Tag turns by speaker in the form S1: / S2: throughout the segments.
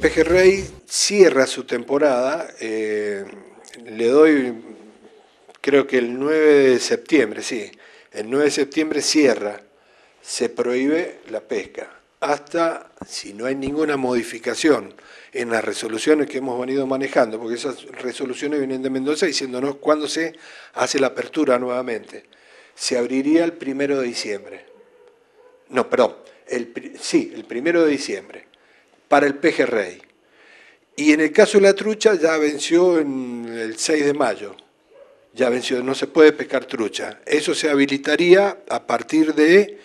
S1: Pejerrey cierra su temporada, eh, le doy, creo que el 9 de septiembre, sí, el 9 de septiembre cierra, se prohíbe la pesca, hasta si no hay ninguna modificación en las resoluciones que hemos venido manejando, porque esas resoluciones vienen de Mendoza diciéndonos cuándo se hace la apertura nuevamente. Se abriría el 1 de diciembre. No, perdón, sí, el 1 de diciembre para el pejerrey. Y en el caso de la trucha ya venció en el 6 de mayo. Ya venció, no se puede pescar trucha. Eso se habilitaría a partir de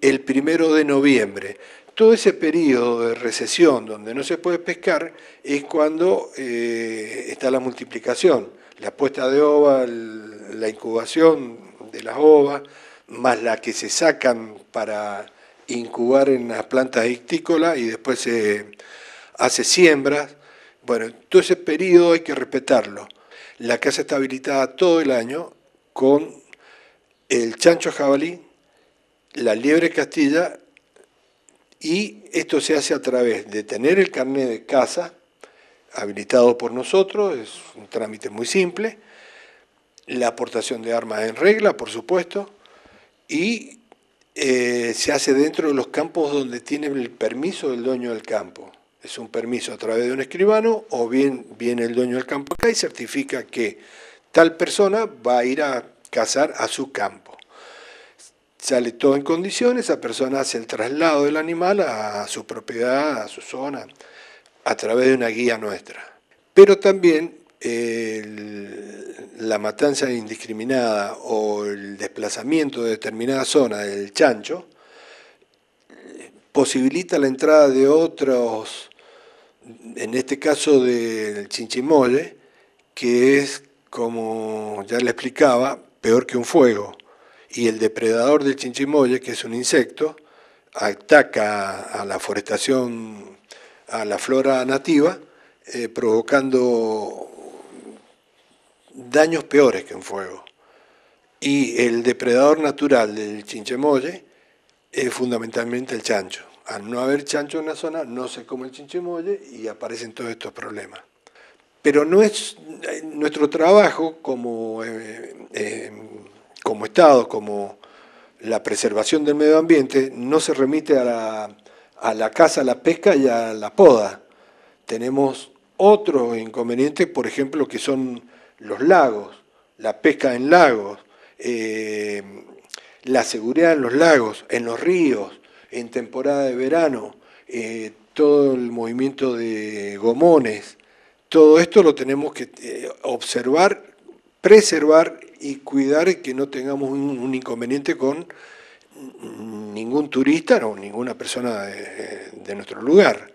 S1: el de noviembre. Todo ese periodo de recesión donde no se puede pescar es cuando eh, está la multiplicación, la puesta de ova, la incubación de las ovas, más la que se sacan para incubar en las plantas ictícolas y después se hace siembras. Bueno, todo ese periodo hay que respetarlo. La casa está habilitada todo el año con el chancho jabalí, la liebre castilla, y esto se hace a través de tener el carnet de casa habilitado por nosotros, es un trámite muy simple, la aportación de armas en regla, por supuesto, y eh, se hace dentro de los campos donde tiene el permiso del dueño del campo. Es un permiso a través de un escribano o bien viene el dueño del campo acá y certifica que tal persona va a ir a cazar a su campo. Sale todo en condiciones, esa persona hace el traslado del animal a su propiedad, a su zona, a través de una guía nuestra. Pero también eh, la matanza indiscriminada o el desplazamiento de determinada zona del chancho posibilita la entrada de otros, en este caso del chinchimole, que es, como ya le explicaba, peor que un fuego. Y el depredador del chinchimolle, que es un insecto, ataca a la forestación, a la flora nativa, eh, provocando daños peores que en fuego. Y el depredador natural del chinchemolle es fundamentalmente el chancho. Al no haber chancho en la zona, no se come el chinchemolle y aparecen todos estos problemas. Pero no es eh, nuestro trabajo como, eh, eh, como Estado, como la preservación del medio ambiente, no se remite a la, a la caza, a la pesca y a la poda. Tenemos otros inconvenientes, por ejemplo, que son los lagos, la pesca en lagos, eh, la seguridad en los lagos, en los ríos, en temporada de verano, eh, todo el movimiento de gomones, todo esto lo tenemos que eh, observar, preservar y cuidar que no tengamos un, inconveniente con ningún turista o ninguna persona de nuestro lugar.